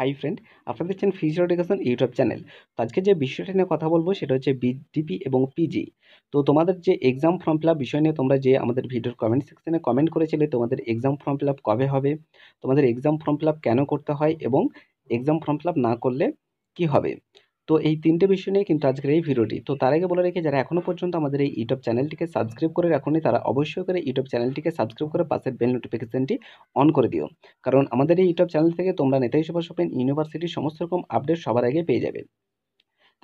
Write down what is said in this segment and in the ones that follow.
hi friend আপনারা দেখছেন physio education YouTube channel তো আজকে যে বিষয়টা নিয়ে কথা বলবো সেটা হচ্ছে বিডিপি এবং পিজি তো তোমাদের যে এক্সাম ফর্ম ফিল বিষয় নিয়ে তোমরা যে আমাদের ভিডিওর কমেন্ট সেকশনে কমেন্ট করেছিলে তোমাদের এক্সাম ফর্ম ফিল কবে হবে তোমাদের এক্সাম ফর্ম ফিল কেন করতে হয় এবং এক্সাম ফর্ম ফিল না করলে কি হবে তো এই তিনটে বিষয় নিয়ে কিন্তু আজকের এই ভিডিওটি তো তার আগে বলে রেখে যারা এখনও পর্যন্ত আমাদের এই ইউটিউব চ্যানেলটিকে সাবস্ক্রাইব করে রাখুনি তারা অবশ্যই করে ইউটিউব চ্যানেলটিকে সাবস্ক্রাইব করে পাশের বেল নোটিফিকেশনটি অন করে দিও কারণ আমাদের এই ইউটিউব চ্যানেল থেকে তোমরা নেতাজি সুভাষ ওপেন ইউনিভার্সিটির সমস্ত রকম আপডেট সবার আগে পেয়ে যাবে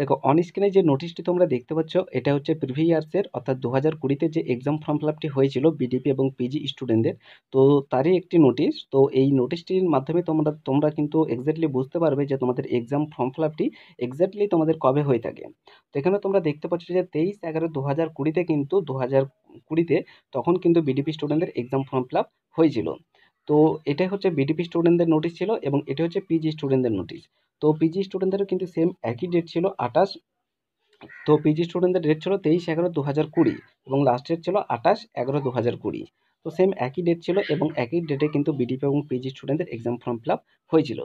দেখো অন স্ক্রিনে যে নোটিশটি তোমরা দেখতে পাচ্ছ এটা হচ্ছে ইয়ার্সের অর্থাৎ দু হাজার কুড়িতে যে এক্সাম ফর্ম ফিল আপটি হয়েছিল বিডিপি এবং পিজি স্টুডেন্টদের তো তারই একটি নোটিশ তো এই নোটিশটির মাধ্যমে তোমরা তোমরা কিন্তু এক্স্যাক্টলি বুঝতে পারবে যে তোমাদের এক্সাম ফর্ম ফিল আপটি এক্স্যাক্টলি তোমাদের কবে হয়ে থাকে তো এখানে তোমরা দেখতে পাচ্ছ যে তেইশ এগারো দু হাজার কুড়িতে কিন্তু দু হাজার কুড়িতে তখন কিন্তু বিডিপি স্টুডেন্টদের এক্সাম ফর্ম ফিল আপ হয়েছিল তো এটাই হচ্ছে বিডিপি স্টুডেন্টদের নোটিশ ছিল এবং এটা হচ্ছে পিজি স্টুডেন্টদের নোটিশ তো পিজি স্টুডেন্টদেরও কিন্তু সেম একই ডেট ছিল আঠাশ তো পিজি স্টুডেন্টদের ডেট ছিল তেইশ এগারো দু হাজার কুড়ি এবং লাস্ট ডেট ছিল আঠাশ এগারো দু হাজার কুড়ি তো সেম একই ডেট ছিল এবং একই ডেটে কিন্তু বিডিপি এবং পিজি স্টুডেন্টদের এক্সাম ফর্ম ফিল আপ হয়েছিল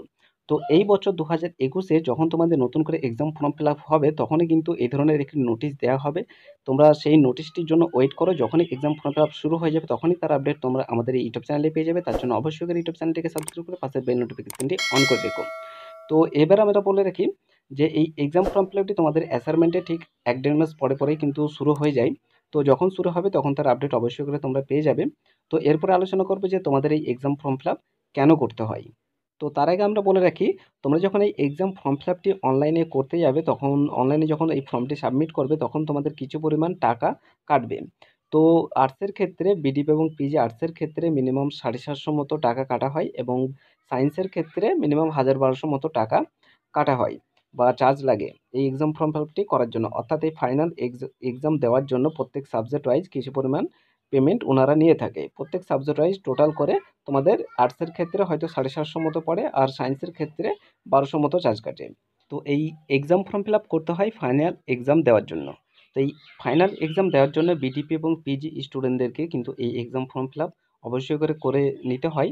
তো এই বছর দু হাজার একুশে যখন তোমাদের নতুন করে এক্সাম ফর্ম ফিল আপ হবে তখনই কিন্তু এই ধরনের একটি নোটিশ দেওয়া হবে তোমরা সেই নোটিশটির জন্য ওয়েট করো যখনই এক্সাম ফর্ম ফিল আপ শুরু হয়ে যাবে তখনই তার আপডেট তোমরা আমাদের এই ইউটিউব চ্যানেলে পেয়ে যাবে তার জন্য অবশ্যই ইউটিউব চ্যানেলটিকে সাবস্ক্রাইব করে পাশের বেল নোটিফিকেশনটি অন করে রেখো তো এবার আমরা বলে রাখি যে এই এক্সাম ফর্মফিলাপটি তোমাদের অ্যাসাইনমেন্টে ঠিক এক দেড় মাস পরে পরেই কিন্তু শুরু হয়ে যায় তো যখন শুরু হবে তখন তার আপডেট অবশ্যই করে তোমরা পেয়ে যাবে তো এরপরে আলোচনা করবে যে তোমাদের এই এক্সাম ফর্ম ফিল কেন করতে হয় তো তার আগে আমরা বলে রাখি তোমরা যখন এই এক্সাম ফর্ম ফিলাপটি অনলাইনে করতে যাবে তখন অনলাইনে যখন এই ফর্মটি সাবমিট করবে তখন তোমাদের কিছু পরিমাণ টাকা কাটবে তো আর্টসের ক্ষেত্রে বিডিপ এবং পিজি আর্টসের ক্ষেত্রে মিনিমাম সাড়ে সাতশো মতো টাকা কাটা হয় এবং সায়েন্সের ক্ষেত্রে মিনিমাম হাজার বারোশো মতো টাকা কাটা হয় বা চার্জ লাগে এই এক্সাম ফর্ম ফিলাপটি করার জন্য অর্থাৎ এই ফাইনাল এক্সাম দেওয়ার জন্য প্রত্যেক সাবজেক্ট ওয়াইজ কিছু পরিমাণ পেমেন্ট ওনারা নিয়ে থাকে প্রত্যেক সাবজেক্ট ওয়াইজ টোটাল করে তোমাদের আর্টসের ক্ষেত্রে হয়তো সাড়ে সাতশো মতো পড়ে আর সায়েন্সের ক্ষেত্রে বারোশো মতো চার্জ কাটে তো এই এক্সাম ফর্ম ফিল আপ করতে হয় ফাইনাল এক্সাম দেওয়ার জন্য তো এই ফাইনাল এক্সাম দেওয়ার জন্য বিডিপি এবং পিজি স্টুডেন্টদেরকে কিন্তু এই এক্সাম ফর্ম ফিল অবশ্যই করে করে নিতে হয়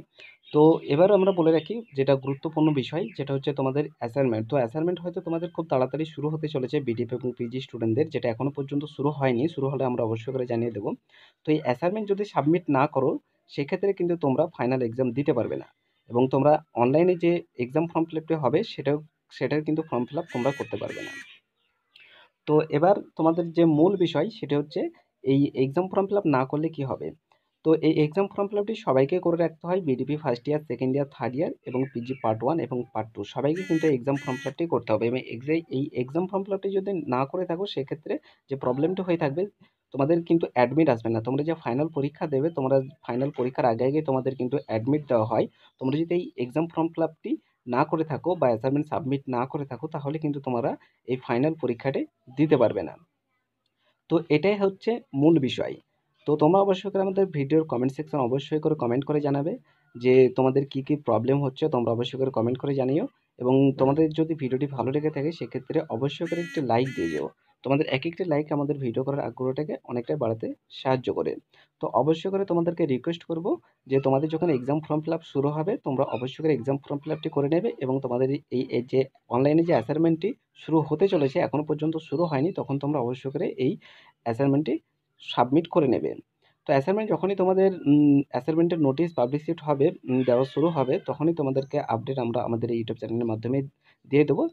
তো এবার আমরা বলে রাখি যেটা গুরুত্বপূর্ণ বিষয় যেটা হচ্ছে তোমাদের অ্যাসাইনমেন্ট তো অ্যাসাইনমেন্ট হয়তো তোমাদের খুব তাড়াতাড়ি শুরু হতে চলেছে বিডিপি এবং পিজি স্টুডেন্টদের যেটা এখনও পর্যন্ত শুরু হয়নি শুরু হলে আমরা অবশ্যই করে জানিয়ে দেবো তো এই অ্যাসাইনমেন্ট যদি সাবমিট না করো সেক্ষেত্রে কিন্তু তোমরা ফাইনাল এক্সাম দিতে পারবে না এবং তোমরা অনলাইনে যে এক্সাম ফর্ম ফিল হবে সেটাও সেটার কিন্তু ফর্ম ফিল তোমরা করতে পারবে না তো এবার তোমাদের যে মূল বিষয় সেটা হচ্ছে এই এক্সাম ফর্ম ফিল না করলে কি হবে তো এই এক্সাম ফর্ম ফিল সবাইকে করে রাখতে হয় BDP first year second year third year এবং পিজি পার্ট ওয়ান এবং পার্ট টু সবাইকে কিন্তু এক্সাম ফর্ম ফিলাপটি করতে হবে এবং এই এক্সাম ফর্ম ফিল যদি না করে থাকো সেক্ষেত্রে যে প্রবলেমটা হয়ে থাকবে তোমাদের কিন্তু অ্যাডমিট আসবে না তোমরা যে ফাইনাল পরীক্ষা দেবে তোমরা ফাইনাল পরীক্ষার আগে আগে তোমাদের কিন্তু অ্যাডমিট দেওয়া হয় তোমরা যদি এই এক্সাম ফর্ম ফিল না করে থাকো বা অ্যাসাইনমেন্ট সাবমিট না করে থাকো তাহলে কিন্তু তোমরা এই ফাইনাল পরীক্ষাটি দিতে পারবে না তো এটাই হচ্ছে মূল বিষয় তো তোমরা অবশ্যই করে আমাদের ভিডিওর কমেন্ট সেকশন অবশ্যই করে কমেন্ট করে জানাবে যে তোমাদের কি কি প্রবলেম হচ্ছে তোমরা অবশ্যই করে কমেন্ট করে জানিও এবং তোমাদের যদি ভিডিওটি ভালো লেগে থাকে সেক্ষেত্রে অবশ্যই করে একটি লাইক দিয়ে যেও তোমাদের এক একটি লাইক আমাদের ভিডিও করার আগ্রহটাকে অনেকটাই বাড়াতে সাহায্য করে তো অবশ্যই করে তোমাদেরকে রিকোয়েস্ট করব যে তোমাদের যখন এক্সাম ফর্ম ফিল শুরু হবে তোমরা অবশ্যই করে এক্সাম ফর্ম ফিল করে নেবে এবং তোমাদের এই যে অনলাইনে যে অ্যাসাইনমেন্টটি শুরু হতে চলেছে এখনও পর্যন্ত শুরু হয়নি তখন তোমরা অবশ্যই করে এই অ্যাসাইনমেন্টটি সাবমিট করে নেবে তো অ্যাসাইনমেন্ট যখনই তোমাদের অ্যাসাইনমেন্টের নোটিশ পাবলিশিট হবে দেওয়া শুরু হবে তখনই তোমাদেরকে আপডেট আমরা আমাদের ইউটিউব চ্যানেলের মাধ্যমে দিয়ে দেবো